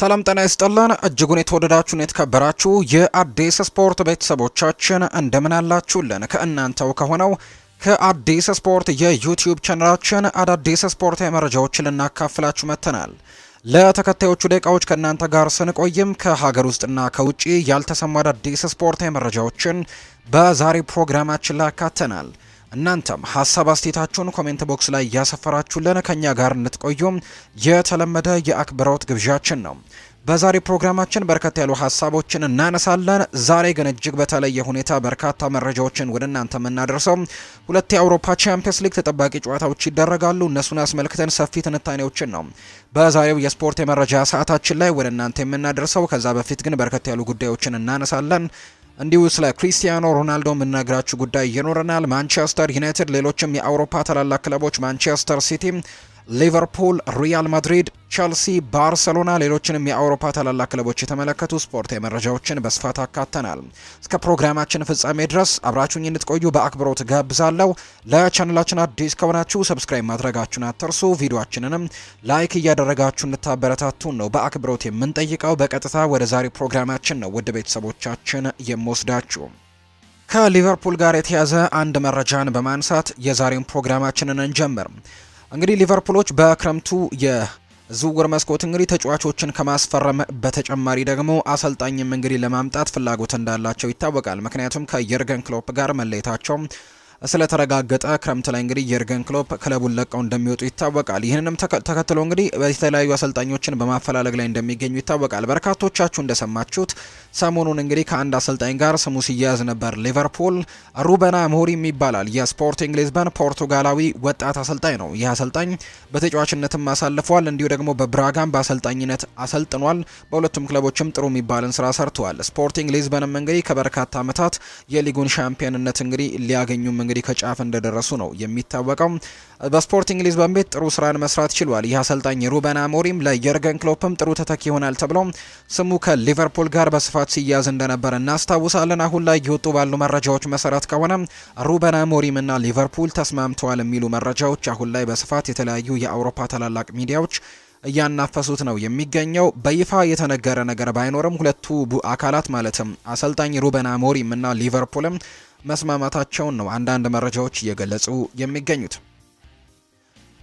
ሰላም ጤና ይስጥልን እጅጉን የተወደዳችሁን የተከበራችሁ የአዲስ ስፖርት ቤተሰቦቻችን እንደምን አላችሁልን? ከእናንተው ከሆነው ከአዲስ ስፖርት የዩቲዩብ ቻናላችን አዳዲስ ስፖርታዊ መረጃዎችን ልናካፍላችሁ መጥተናል። ለተከታዮቹ ደቂቃዎች ከእናንተ ጋር ስንቆይም ከሀገር ውስጥና ከውጭ ያልተሰሙ አዳዲስ ስፖርታዊ መረጃዎችን በዛሬ ፕሮግራማችን ላይ አካተናል። እናንተም ሀሳብ አስቴታችሁን ኮሜንት ቦክስ ላይ እያሰፈራችሁልን ከእኛ ጋር እንድትቆዩም የተለመደ የአክብሮት ግብዣችን ነው። በዛሬ ፕሮግራማችን በርከት ያሉ ሀሳቦችን እናነሳለን። ዛሬ ግን እጅግ በተለየ ሁኔታ በርካታ መረጃዎችን ወደ እናንተ የምናደርሰው ሁለት የአውሮፓ ቻምፒየንስ ሊግ ተጠባቂ ጨዋታዎች ይደረጋሉ። እነሱን አስመልክተን ሰፊ ትንታኔዎችን ነው በዛሬው የስፖርት የመረጃ ሰዓታችን ላይ ወደ እናንተ የምናደርሰው። ከዛ በፊት ግን በርከት ያሉ ጉዳዮችን እናነሳለን። እንዲሁ ስለ ክሪስቲያኖ ሮናልዶ የምነግራችሁ ጉዳይ ይኖረናል። ማንቸስተር ዩናይትድ፣ ሌሎችም የአውሮፓ ታላላቅ ክለቦች ማንቸስተር ሲቲ ሊቨርፑል፣ ሪያል ማድሪድ፣ ቸልሲ፣ ባርሰሎና ሌሎችንም የአውሮፓ ታላላቅ ክለቦች የተመለከቱ ስፖርታዊ መረጃዎችን በስፋት አካተናል። እስከ ፕሮግራማችን ፍጻሜ ድረስ አብራችሁኝ እንድትቆዩ በአክብሮት ጋብዛለሁ። ለቻናላችን አዲስ ከሆናችሁ ሰብስክራይብ ማድረጋችሁን አትርሱ። ቪዲዮችንንም ላይክ እያደረጋችሁ እንድታበረታቱን ነው በአክብሮት የምንጠይቀው። በቀጥታ ወደ ዛሬ ፕሮግራማችን ነው ውድ ቤተሰቦቻችን የምወስዳችሁ ከሊቨርፑል ጋር የተያዘ አንድ መረጃን በማንሳት የዛሬውን ፕሮግራማችንን እንጀምር። እንግዲህ ሊቨርፑሎች በክረምቱ ዝውውር መስኮት እንግዲህ ተጫዋቾችን ከማስፈረም በተጨማሪ ደግሞ አሰልጣኝም እንግዲህ ለማምጣት ፍላጎት እንዳላቸው ይታወቃል። ምክንያቱም ከየርገን ክሎፕ ጋር መለየታቸው ስለተረጋገጠ ክረምት ላይ እንግዲህ የርገን ክሎፕ ክለቡን ለቀው እንደሚወጡ ይታወቃል። ይህንንም ተከትሎ እንግዲህ የተለያዩ አሰልጣኞችን በማፈላለግ ላይ እንደሚገኙ ይታወቃል። በርካቶቻችሁ እንደሰማችሁት ሰሞኑን እንግዲህ ከአንድ አሰልጣኝ ጋር ስሙ ሲያያዝ ነበር። ሊቨርፑል ሩበን አሞሪም ይባላል። የስፖርቲንግ ሊዝበን ፖርቱጋላዊ ወጣት አሰልጣኝ ነው። ይህ አሰልጣኝ በተጫዋችነትም አሳልፏል። እንዲሁ ደግሞ በብራጋም በአሰልጣኝነት አሰልጥኗል። በሁለቱም ክለቦችም ጥሩ የሚባልን ስራ ሰርተዋል። ስፖርቲንግ ሊዝበንም እንግዲህ ከበርካታ ዓመታት የሊጉን ሻምፒዮንነት እንግዲህ ሊያገኙም እንግዲህ እንግዲህ ከጫፍ እንደደረሱ ነው የሚታወቀው። በስፖርቲንግ ሊዝበን ቤት ጥሩ ስራን መስራት ችሏል። ይህ አሰልጣኝ ሩበን አሞሪም ለየርገን ክሎፕም ጥሩ ተተኪ ይሆናል ተብሎ ስሙ ከሊቨርፑል ጋር በስፋት ሲያዝ እንደነበረ እናስታውሳለን። አሁን ላይ እየወጡ ባሉ መረጃዎች መሰረት ከሆነ ሩበን አሞሪም እና ሊቨርፑል ተስማምተዋል የሚሉ መረጃዎች አሁን ላይ በስፋት የተለያዩ የአውሮፓ ታላላቅ ሚዲያዎች እያናፈሱት ነው የሚገኘው። በይፋ የተነገረ ነገር ባይኖርም ሁለቱ አካላት ማለትም አሰልጣኝ ሩበን አሞሪም እና ሊቨርፑልም መስማማታቸውን ነው አንዳንድ መረጃዎች እየገለጹ የሚገኙት።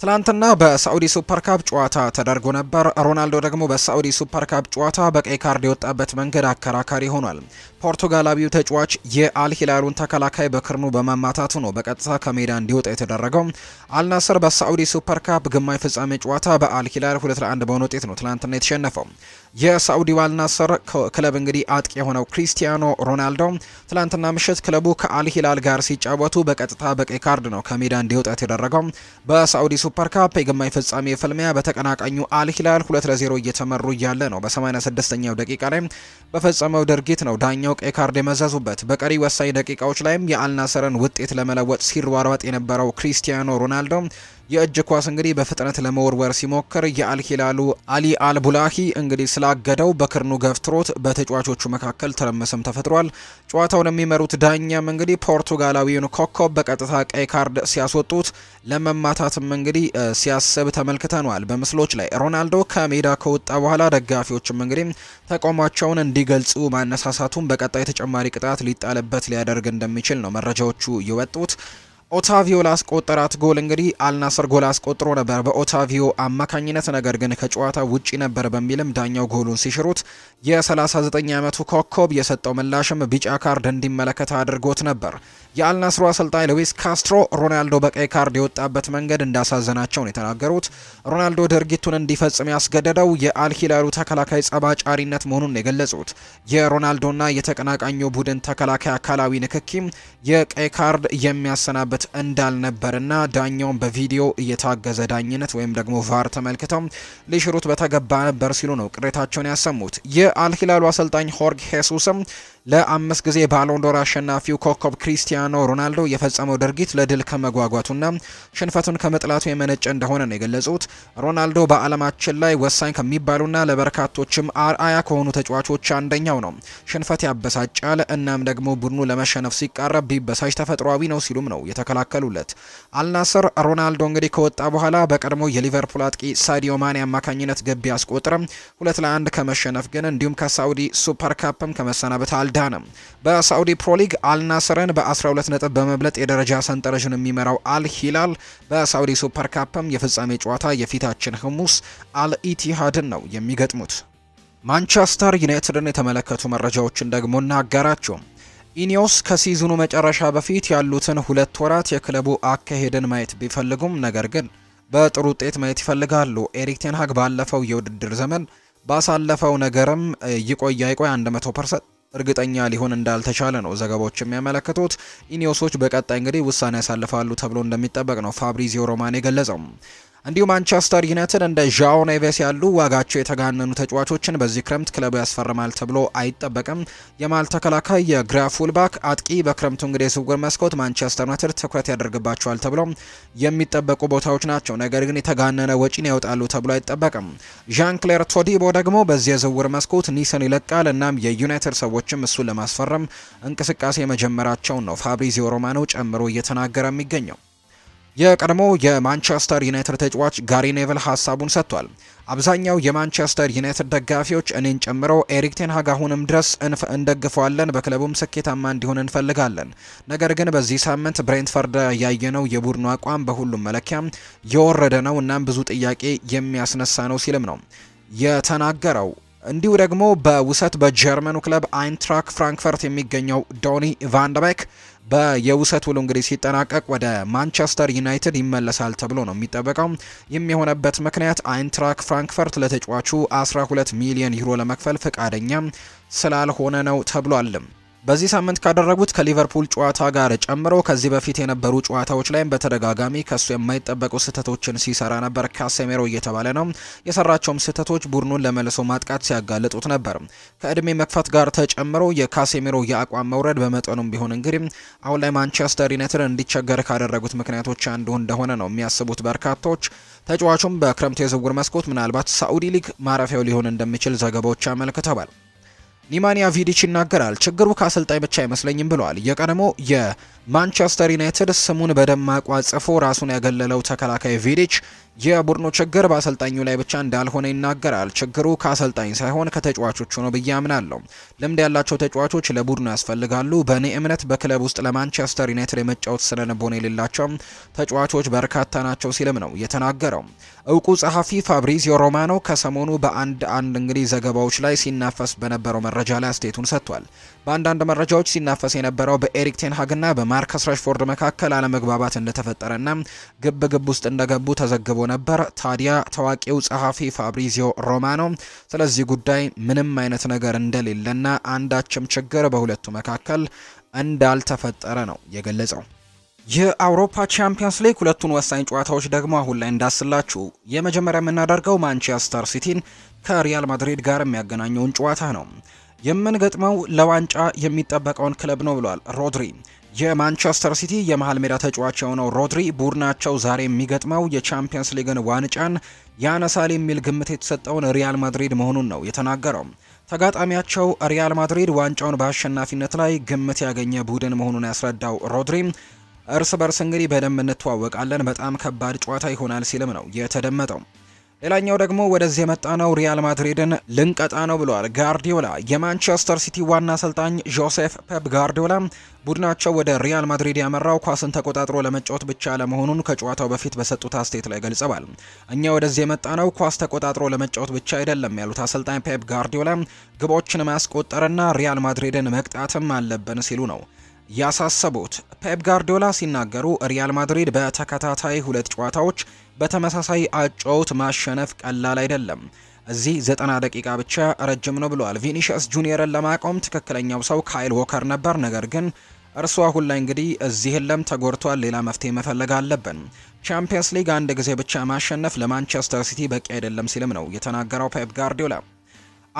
ትላንትና በሳዑዲ ሱፐር ካፕ ጨዋታ ተደርጎ ነበር። ሮናልዶ ደግሞ በሳዑዲ ሱፐር ካፕ ጨዋታ በቀይ ካርድ የወጣበት መንገድ አከራካሪ ሆኗል። ፖርቱጋላዊው ተጫዋች የአልሂላሉን ተከላካይ በክርኑ በማማታቱ ነው በቀጥታ ከሜዳ እንዲወጣ የተደረገው። አልናስር በሳዑዲ ሱፐር ካፕ ግማሽ ፍጻሜ ጨዋታ በአልሂላል ሁለት ለአንድ በሆነ ውጤት ነው ትላንትና የተሸነፈው። የሳዑዲው አልናስር ክለብ እንግዲህ አጥቂ የሆነው ክሪስቲያኖ ሮናልዶ ትላንትና ምሽት ክለቡ ከአልሂላል ጋር ሲጫወቱ በቀጥታ በቀይ ካርድ ነው ከሜዳ እንዲወጣ የተደረገው። በሳዑዲ ሱፐር ካፕ የግማሽ ፍጻሜ ፍልሚያ በተቀናቃኙ አልሂላል ሁለት ለዜሮ እየተመሩ እያለ ነው በ86ኛው ደቂቃ ላይ በፈጸመው ድርጊት ነው ዳኛው ቀይ ኤካርድ የመዘዙበት። በቀሪ ወሳኝ ደቂቃዎች ላይም የአልናሰርን ውጤት ለመለወጥ ሲሯሯጥ የነበረው ክሪስቲያኖ ሮናልዶ የእጅ ኳስ እንግዲህ በፍጥነት ለመወርወር ሲሞክር የአልሂላሉ አሊ አልቡላሂ እንግዲህ ስላገደው በክርኑ ገፍትሮት በተጫዋቾቹ መካከል ትርምስም ተፈጥሯል። ጨዋታውን የሚመሩት ዳኛም እንግዲህ ፖርቱጋላዊውን ኮከብ በቀጥታ ቀይ ካርድ ሲያስወጡት ለመማታትም እንግዲህ ሲያስብ ተመልክተነዋል በምስሎች ላይ። ሮናልዶ ከሜዳ ከወጣ በኋላ ደጋፊዎችም እንግዲህ ተቋማቸውን እንዲገልጹ ማነሳሳቱን በቀጣይ ተጨማሪ ቅጣት ሊጣልበት ሊያደርግ እንደሚችል ነው መረጃዎቹ የወጡት። ኦታቪዮ ላስቆጠራት ጎል እንግዲህ አልናስር ጎል አስቆጥሮ ነበር በኦታቪዮ አማካኝነት። ነገር ግን ከጨዋታ ውጪ ነበር በሚልም ዳኛው ጎሉን ሲሽሩት የ39 ዓመቱ ኮከብ የሰጠው ምላሽም ቢጫ ካርድ እንዲመለከት አድርጎት ነበር። የአልናስሩ አሰልጣኝ ሉዊስ ካስትሮ ሮናልዶ በቀይ ካርድ የወጣበት መንገድ እንዳሳዘናቸው ነው የተናገሩት። ሮናልዶ ድርጊቱን እንዲፈጽም ያስገደደው የአልሂላሉ ተከላካይ ጸባጫሪነት መሆኑን የገለጹት የሮናልዶና የተቀናቃኙ ቡድን ተከላካይ አካላዊ ንክኪም የቀይ ካርድ የሚያሰናበት ጥፋት እንዳልነበርና ዳኛውን በቪዲዮ እየታገዘ ዳኝነት ወይም ደግሞ ቫር ተመልክተው ሊሽሩት በተገባ ነበር ሲሉ ነው ቅሬታቸውን ያሰሙት። የአልሂላሉ አሰልጣኝ ሆርግ ሄሱስም ለአምስት ጊዜ ባሎንዶር አሸናፊው ኮከብ ክሪስቲያኖ ሮናልዶ የፈጸመው ድርጊት ለድል ከመጓጓቱና ሽንፈቱን ከመጥላቱ የመነጨ እንደሆነ ነው የገለጹት። ሮናልዶ በዓለማችን ላይ ወሳኝ ከሚባሉና ለበርካቶችም አርአያ ከሆኑ ተጫዋቾች አንደኛው ነው። ሽንፈት ያበሳጫል፣ እናም ደግሞ ቡድኑ ለመሸነፍ ሲቃረብ ቢበሳጭ ተፈጥሯዊ ነው ሲሉም ነው የተከላከሉለት። አልናስር ሮናልዶ እንግዲህ ከወጣ በኋላ በቀድሞ የሊቨርፑል አጥቂ ሳዲዮ ማኔ አማካኝነት ገቢ አስቆጥረም ሁለት ለአንድ ከመሸነፍ ግን እንዲሁም ከሳውዲ ሱፐር ካፕም ከመሰናበት አል አልዳነም። በሳዑዲ ፕሮሊግ አልናስርን በ12 ነጥብ በመብለጥ የደረጃ ሰንጠረዥን የሚመራው አል ሂላል በሳዑዲ ሱፐር ካፕም የፍጻሜ ጨዋታ የፊታችን ሐሙስ አልኢቲሃድን ነው የሚገጥሙት። ማንቸስተር ዩናይትድን የተመለከቱ መረጃዎችን ደግሞ እናጋራቸው። ኢኒዮስ ከሲዝኑ መጨረሻ በፊት ያሉትን ሁለት ወራት የክለቡ አካሄድን ማየት ቢፈልጉም ነገር ግን በጥሩ ውጤት ማየት ይፈልጋሉ። ኤሪክ ቴንሃግ ባለፈው የውድድር ዘመን ባሳለፈው ነገርም ይቆይ 100 ፐርሰንት እርግጠኛ ሊሆን እንዳልተቻለ ነው ዘገባዎች የሚያመለክቱት። ኢኒዮሶች በቀጣይ እንግዲህ ውሳኔ ያሳልፋሉ ተብሎ እንደሚጠበቅ ነው ፋብሪዚዮ ሮማን የገለጸው። እንዲሁ ማንቸስተር ዩናይትድ እንደ ዣኦ ኔቬስ ያሉ ዋጋቸው የተጋነኑ ተጫዋቾችን በዚህ ክረምት ክለቡ ያስፈርማል ተብሎ አይጠበቅም። የማል ተከላካይ፣ የግራ ፉልባክ፣ አጥቂ በክረምቱ እንግዲህ የዝውውር መስኮት ማንቸስተር ዩናይትድ ትኩረት ያደርግባቸዋል ተብሎ የሚጠበቁ ቦታዎች ናቸው። ነገር ግን የተጋነነ ወጪን ያወጣሉ ተብሎ አይጠበቅም። ዣን ክሌር ቶዲቦ ደግሞ በዚህ የዝውውር መስኮት ኒስን ይለቃል። እናም የዩናይትድ ሰዎችም እሱን ለማስፈረም እንቅስቃሴ መጀመራቸውን ነው ፋብሪዚዮ ሮማኖ ጨምሮ እየተናገረ የሚገኘው። የቀድሞ የማንቸስተር ዩናይትድ ተጫዋች ጋሪ ኔቭል ሀሳቡን ሰጥቷል። አብዛኛው የማንቸስተር ዩናይትድ ደጋፊዎች እኔን ጨምሮ ኤሪክ ቴንሃግ አሁንም ድረስ እንደግፈዋለን፣ በክለቡም ስኬታማ እንዲሆን እንፈልጋለን። ነገር ግን በዚህ ሳምንት ብሬንትፈርድ ያየነው የቡድኑ አቋም በሁሉም መለኪያም የወረደ ነው፣ እናም ብዙ ጥያቄ የሚያስነሳ ነው ሲልም ነው የተናገረው። እንዲሁ ደግሞ በውሰት በጀርመኑ ክለብ አይንትራክ ፍራንክፈርት የሚገኘው ዶኒ ቫንደበክ የውሰት ውሉ እንግዲህ ሲጠናቀቅ ወደ ማንቸስተር ዩናይትድ ይመለሳል ተብሎ ነው የሚጠበቀው። ይህም የሆነበት ምክንያት አይንትራክ ፍራንክፈርት ለተጫዋቹ 12 ሚሊዮን ዩሮ ለመክፈል ፈቃደኛ ስላልሆነ ነው ተብሏልም። በዚህ ሳምንት ካደረጉት ከሊቨርፑል ጨዋታ ጋር ጨምሮ ከዚህ በፊት የነበሩ ጨዋታዎች ላይም በተደጋጋሚ ከሱ የማይጠበቁ ስህተቶችን ሲሰራ ነበር ካሴሜሮ እየተባለ ነው። የሰራቸውም ስህተቶች ቡድኑን ለመልሶ ማጥቃት ሲያጋልጡት ነበር። ከእድሜ መክፈት ጋር ተጨምሮ የካሴሜሮ የአቋም መውረድ በመጠኑም ቢሆን እንግዲህ አሁን ላይ ማንቸስተር ዩናይትድ እንዲቸገር ካደረጉት ምክንያቶች አንዱ እንደሆነ ነው የሚያስቡት በርካቶች። ተጫዋቹም በክረምት የዝውውር መስኮት ምናልባት ሳዑዲ ሊግ ማረፊያው ሊሆን እንደሚችል ዘገባዎች አመልክተዋል። ኒማኒያ ቪዲች ይናገራል። ችግሩ ከአሰልጣኝ ብቻ አይመስለኝም ብለዋል። የቀድሞ ማንቸስተር ዩናይትድ ስሙን በደማቁ አጽፎ ራሱን ያገለለው ተከላካይ ቪዲች የቡድኑ ችግር በአሰልጣኙ ላይ ብቻ እንዳልሆነ ይናገራል። ችግሩ ከአሰልጣኝ ሳይሆን ከተጫዋቾቹ ነው ብዬ አምናለሁ። ልምድ ያላቸው ተጫዋቾች ለቡድኑ ያስፈልጋሉ። በእኔ እምነት በክለብ ውስጥ ለማንቸስተር ዩናይትድ የመጫወት ስነ ልቦና የሌላቸው ተጫዋቾች በርካታ ናቸው ሲልም ነው የተናገረው። እውቁ ጸሐፊ ፋብሪዚዮ ሮማኖ ከሰሞኑ በአንድ አንድ እንግዲህ ዘገባዎች ላይ ሲናፈስ በነበረው መረጃ ላይ አስተያየቱን ሰጥቷል። በአንዳንድ መረጃዎች ሲናፈስ የነበረው በኤሪክ ቴንሃግና በማርከስ ራሽፎርድ መካከል አለመግባባት እንደተፈጠረና ግብ ግብ ውስጥ እንደገቡ ተዘግቦ ነበር። ታዲያ ታዋቂው ጸሐፊ ፋብሪዚዮ ሮማኖ ስለዚህ ጉዳይ ምንም አይነት ነገር እንደሌለና አንዳችም ችግር በሁለቱ መካከል እንዳልተፈጠረ ነው የገለጸው። የአውሮፓ ቻምፒየንስ ሊግ ሁለቱን ወሳኝ ጨዋታዎች ደግሞ አሁን ላይ እንዳስላችሁ። የመጀመሪያ የምናደርገው ማንቸስተር ሲቲን ከሪያል ማድሪድ ጋር የሚያገናኘውን ጨዋታ ነው። የምንገጥመው ለዋንጫ የሚጠበቀውን ክለብ ነው ብሏል ሮድሪ። የማንቸስተር ሲቲ የመሃል ሜዳ ተጫዋች የሆነው ሮድሪ ቡድናቸው ዛሬ የሚገጥመው የቻምፒየንስ ሊግን ዋንጫን ያነሳል የሚል ግምት የተሰጠውን ሪያል ማድሪድ መሆኑን ነው የተናገረው። ተጋጣሚያቸው ሪያል ማድሪድ ዋንጫውን በአሸናፊነት ላይ ግምት ያገኘ ቡድን መሆኑን ያስረዳው ሮድሪ እርስ በርስ እንግዲህ በደንብ እንተዋወቃለን፣ በጣም ከባድ ጨዋታ ይሆናል ሲልም ነው የተደመጠው። ሌላኛው ደግሞ ወደዚህ የመጣ ነው ሪያል ማድሪድን ልንቀጣ ነው ብለዋል ጋርዲዮላ። የማንቸስተር ሲቲ ዋና አሰልጣኝ ጆሴፍ ፔፕ ጋርዲዮላ ቡድናቸው ወደ ሪያል ማድሪድ ያመራው ኳስን ተቆጣጥሮ ለመጫወት ብቻ ለመሆኑን ከጨዋታው በፊት በሰጡት አስተያየት ላይ ገልጸዋል። እኛ ወደዚህ የመጣ ነው ኳስ ተቆጣጥሮ ለመጫወት ብቻ አይደለም ያሉት አሰልጣኝ ፔፕ ጋርዲዮላ ግቦችን ማስቆጠርና ሪያል ማድሪድን መቅጣትም አለብን ሲሉ ነው ያሳሰቡት። ፔፕ ጋርዲዮላ ሲናገሩ ሪያል ማድሪድ በተከታታይ ሁለት ጨዋታዎች በተመሳሳይ አጨዋወት ማሸነፍ ቀላል አይደለም፣ እዚህ 90 ደቂቃ ብቻ ረጅም ነው ብለዋል። ቪኒሽስ ጁኒየርን ለማቆም ትክክለኛው ሰው ካይል ዎከር ነበር፣ ነገር ግን እርሱ አሁን ላይ እንግዲህ እዚህ ለም ተጎድቷል። ሌላ መፍትሄ መፈለግ አለብን። ቻምፒየንስ ሊግ አንድ ጊዜ ብቻ ማሸነፍ ለማንቸስተር ሲቲ በቂ አይደለም ሲልም ነው የተናገረው ፔፕ ጋርዲዮላ።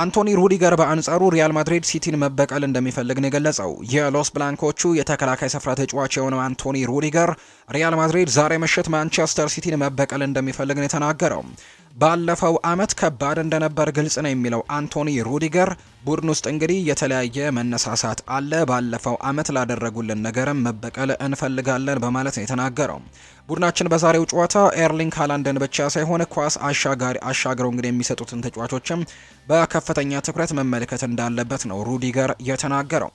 አንቶኒ ሩዲገር በአንጻሩ ሪያል ማድሪድ ሲቲን መበቀል እንደሚፈልግ ነው የገለጸው። የሎስ ብላንኮቹ የተከላካይ ስፍራ ተጫዋች የሆነው አንቶኒ ሩዲገር ሪያል ማድሪድ ዛሬ ምሽት ማንቸስተር ሲቲን መበቀል እንደሚፈልግ ነው የተናገረው። ባለፈው አመት ከባድ እንደነበር ግልጽ ነው የሚለው አንቶኒ ሩዲገር ቡድን ውስጥ እንግዲህ የተለያየ መነሳሳት አለ። ባለፈው አመት ላደረጉልን ነገርም መበቀል እንፈልጋለን በማለት ነው የተናገረው። ቡድናችን በዛሬው ጨዋታ ኤርሊንግ ሃላንድን ብቻ ሳይሆን ኳስ አሻጋሪ አሻግረው እንግዲህ የሚሰጡትን ተጫዋቾችም በከፍተኛ ትኩረት መመልከት እንዳለበት ነው ሩዲገር የተናገረው።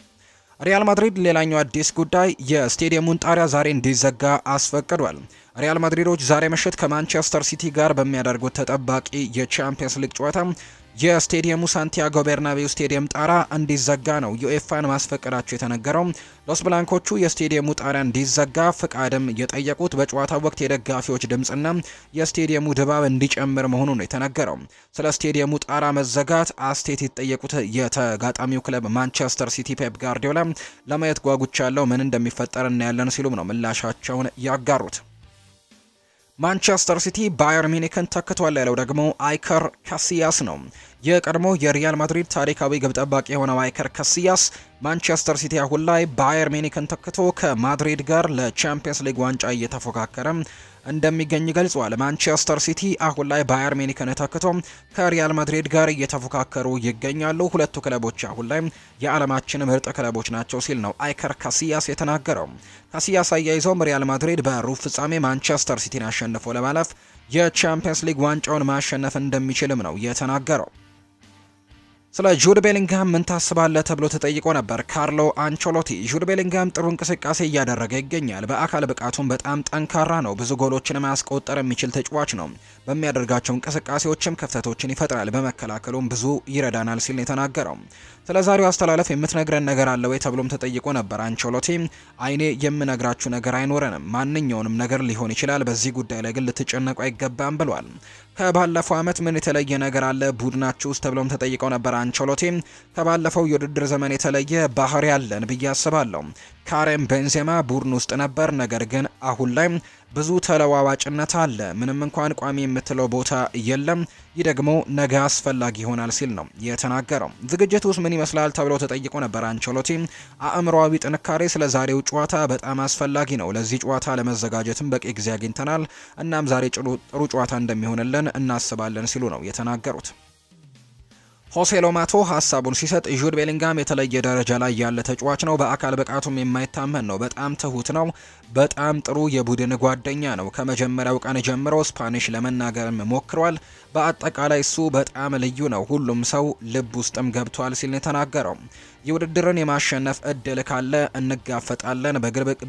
ሪያል ማድሪድ ሌላኛው አዲስ ጉዳይ የስቴዲየሙን ጣሪያ ዛሬ እንዲዘጋ አስፈቅዷል። ሪያል ማድሪዶች ዛሬ ምሽት ከማንቸስተር ሲቲ ጋር በሚያደርጉት ተጠባቂ የቻምፒየንስ ሊግ ጨዋታ የስቴዲየሙ ሳንቲያጎ ቤርናቤው ስቴዲየም ጣራ እንዲዘጋ ነው ዩኤፋን ማስፈቀዳቸው የተነገረው። ሎስ ብላንኮቹ የስቴዲየሙ ጣሪያ እንዲዘጋ ፍቃድም የጠየቁት በጨዋታው ወቅት የደጋፊዎች ድምፅና የስቴዲየሙ ድባብ እንዲጨምር መሆኑ ነው የተነገረው። ስለ ስቴዲየሙ ጣራ መዘጋት አስቴት የተጠየቁት የተጋጣሚው ክለብ ማንቸስተር ሲቲ ፔፕ ጋርዲዮላ ለማየት ጓጉቻለሁ፣ ምን እንደሚፈጠር እናያለን ሲሉም ነው ምላሻቸውን ያጋሩት። ማንቸስተር ሲቲ ባየር ሚኒክን ተክቷል ያለው ደግሞ አይከር ካሲያስ ነው። የቀድሞ የሪያል ማድሪድ ታሪካዊ ግብ ጠባቂ የሆነው አይከር ካሲያስ ማንቸስተር ሲቲ አሁን ላይ ባየር ሚኒክን ተክቶ ከማድሪድ ጋር ለቻምፒየንስ ሊግ ዋንጫ እየተፎካከረም እንደሚገኝ ገልጿል። ማንቸስተር ሲቲ አሁን ላይ ባየር ሚኒክን ተክቶ ከሪያል ማድሪድ ጋር እየተፎካከሩ ይገኛሉ። ሁለቱ ክለቦች አሁን ላይ የዓለማችን ምርጥ ክለቦች ናቸው ሲል ነው አይከር ካሲያስ የተናገረው። ካሲያስ አያይዘውም ሪያል ማድሪድ በሩብ ፍጻሜ ማንቸስተር ሲቲን አሸንፎ ለማለፍ የቻምፒየንስ ሊግ ዋንጫውን ማሸነፍ እንደሚችልም ነው የተናገረው። ስለ ጁድ ቤሊንግሃም ምን ታስባለ ተብሎ ተጠይቆ ነበር ካርሎ አንቸሎቲ። ጁድ ቤሊንግሃም ጥሩ እንቅስቃሴ እያደረገ ይገኛል። በአካል ብቃቱም በጣም ጠንካራ ነው። ብዙ ጎሎችን ማስቆጠር የሚችል ተጫዋች ነው። በሚያደርጋቸው እንቅስቃሴዎችም ክፍተቶችን ይፈጥራል። በመከላከሉም ብዙ ይረዳናል ሲል የተናገረው። ስለ ዛሬው አስተላለፍ የምትነግረን ነገር አለ ወይ ተብሎም ተጠይቆ ነበር አንቸሎቲ። አይኔ የምነግራችሁ ነገር አይኖረንም። ማንኛውንም ነገር ሊሆን ይችላል። በዚህ ጉዳይ ላይ ግን ልትጨነቁ አይገባም ብሏል። ከባለፈው ዓመት ምን የተለየ ነገር አለ ቡድናችሁ ውስጥ ተብለውም ተጠይቀው ነበር። አንቸሎቲ ከባለፈው የውድድር ዘመን የተለየ ባህሪ ያለን ብዬ አስባለሁ። ካሬም ቤንዜማ ቡድን ውስጥ ነበር፣ ነገር ግን አሁን ላይ ብዙ ተለዋዋጭነት አለ። ምንም እንኳን ቋሚ የምትለው ቦታ የለም። ይህ ደግሞ ነገ አስፈላጊ ይሆናል ሲል ነው የተናገረው። ዝግጅት ውስጥ ምን ይመስላል ተብሎ ተጠይቆ ነበር አንቸሎቲ። አእምሯዊ ጥንካሬ ስለ ዛሬው ጨዋታ በጣም አስፈላጊ ነው። ለዚህ ጨዋታ ለመዘጋጀትም በቂ ጊዜ አግኝተናል። እናም ዛሬ ጥሩ ጨዋታ እንደሚሆንልን እናስባለን ሲሉ ነው የተናገሩት። ሆሴ ሎማቶ ሀሳቡን ሲሰጥ ጁድ ቤሊንጋም የተለየ ደረጃ ላይ ያለ ተጫዋች ነው። በአካል ብቃቱም የማይታመን ነው። በጣም ትሁት ነው። በጣም ጥሩ የቡድን ጓደኛ ነው። ከመጀመሪያው ቀን ጀምሮ ስፓኒሽ ለመናገርም ሞክሯል። በአጠቃላይ እሱ በጣም ልዩ ነው፣ ሁሉም ሰው ልብ ውስጥም ገብቷል ሲል ነው የተናገረው። የውድድርን የማሸነፍ እድል ካለ እንጋፈጣለን።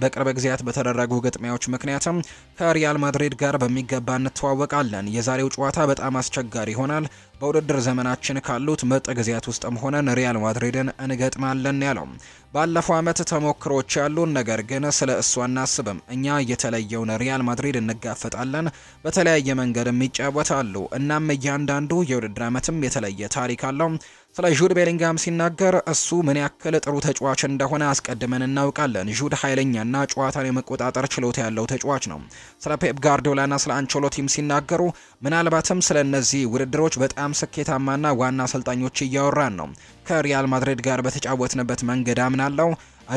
በቅርብ ጊዜያት በተደረጉ ግጥሚያዎች ምክንያትም ከሪያል ማድሪድ ጋር በሚገባ እንተዋወቃለን። የዛሬው ጨዋታ በጣም አስቸጋሪ ይሆናል። በውድድር ዘመናችን ካሉት ምርጥ ጊዜያት ውስጥም ሆነን ሪያል ማድሪድን እንገጥማለን ያለው ባለፈው ዓመት ተሞክሮች ያሉን፣ ነገር ግን ስለ እሱ አናስብም። እኛ የተለየውን ሪያል ማድሪድ እንጋፈጣለን። በተለያየ መንገድም ይጫወታሉ። እናም እያንዳንዱ የውድድር ዓመትም የተለየ ታሪክ አለው። ስለ ጁድ ቤሊንግሃም ሲናገር እሱ ምን ያክል ጥሩ ተጫዋች እንደሆነ አስቀድመን እናውቃለን። ጁድ ኃይለኛና ጨዋታን የመቆጣጠር ችሎታ ያለው ተጫዋች ነው። ስለ ፔፕ ጋርዲዮላና ስለ አንቸሎቲም ሲናገሩ ምናልባትም ስለ እነዚህ ውድድሮች በጣም ስኬታማና ዋና አሰልጣኞች እያወራን ነው ከሪያል ማድሪድ ጋር በተጫወትንበት መንገድ አምናለው።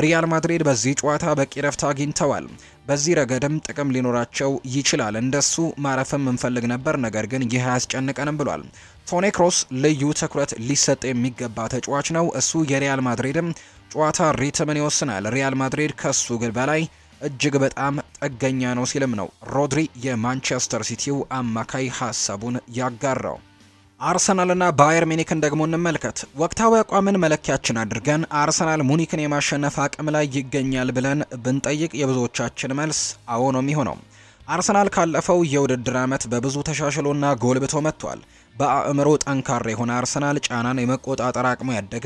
ሪያል ማድሪድ በዚህ ጨዋታ በቂ ረፍት አግኝተዋል። በዚህ ረገድም ጥቅም ሊኖራቸው ይችላል። እንደሱ ማረፍም እንፈልግ ነበር፣ ነገር ግን ይህ አያስጨንቀንም ብሏል። ቶኒ ክሮስ ልዩ ትኩረት ሊሰጥ የሚገባ ተጫዋች ነው። እሱ የሪያል ማድሪድም ጨዋታ ሪትምን ይወስናል። ሪያል ማድሪድ ከሱ ግን በላይ እጅግ በጣም ጥገኛ ነው ሲልም ነው ሮድሪ የማንቸስተር ሲቲው አማካይ ሀሳቡን ያጋራው። አርሰናልና ባየር ሚኒክን ደግሞ እንመልከት። ወቅታዊ አቋምን መለኪያችን አድርገን አርሰናል ሙኒክን የማሸነፍ አቅም ላይ ይገኛል ብለን ብንጠይቅ የብዙዎቻችን መልስ አዎ ነው የሚሆነው። አርሰናል ካለፈው የውድድር ዓመት በብዙ ተሻሽሎና ጎልብቶ መጥቷል። በአእምሮ ጠንካራ የሆነ አርሰናል ጫናን የመቆጣጠር አቅሙ ያደገ፣